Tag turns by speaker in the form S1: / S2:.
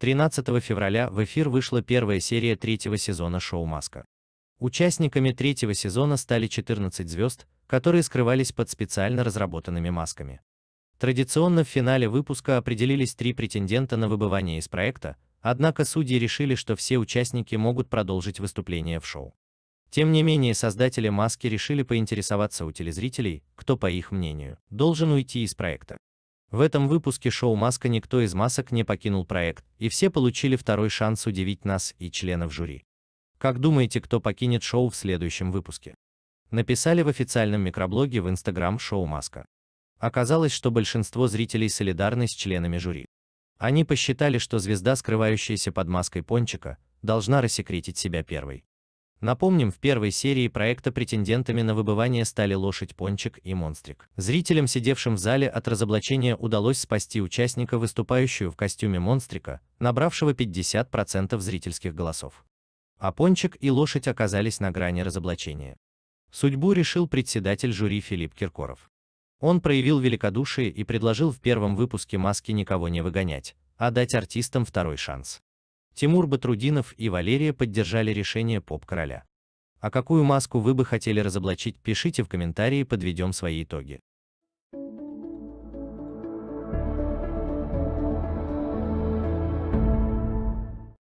S1: 13 февраля в эфир вышла первая серия третьего сезона шоу «Маска». Участниками третьего сезона стали 14 звезд, которые скрывались под специально разработанными масками. Традиционно в финале выпуска определились три претендента на выбывание из проекта, однако судьи решили, что все участники могут продолжить выступление в шоу. Тем не менее, создатели маски решили поинтересоваться у телезрителей, кто, по их мнению, должен уйти из проекта. В этом выпуске шоу «Маска» никто из масок не покинул проект, и все получили второй шанс удивить нас и членов жюри. Как думаете, кто покинет шоу в следующем выпуске? Написали в официальном микроблоге в Инстаграм шоу «Маска». Оказалось, что большинство зрителей солидарны с членами жюри. Они посчитали, что звезда, скрывающаяся под маской пончика, должна рассекретить себя первой. Напомним, в первой серии проекта претендентами на выбывание стали лошадь Пончик и Монстрик. Зрителям, сидевшим в зале от разоблачения, удалось спасти участника, выступающего в костюме Монстрика, набравшего 50% зрительских голосов. А Пончик и лошадь оказались на грани разоблачения. Судьбу решил председатель жюри Филипп Киркоров. Он проявил великодушие и предложил в первом выпуске «Маски» никого не выгонять, а дать артистам второй шанс. Тимур Батрудинов и Валерия поддержали решение поп-короля. А какую маску вы бы хотели разоблачить, пишите в комментарии, подведем свои итоги.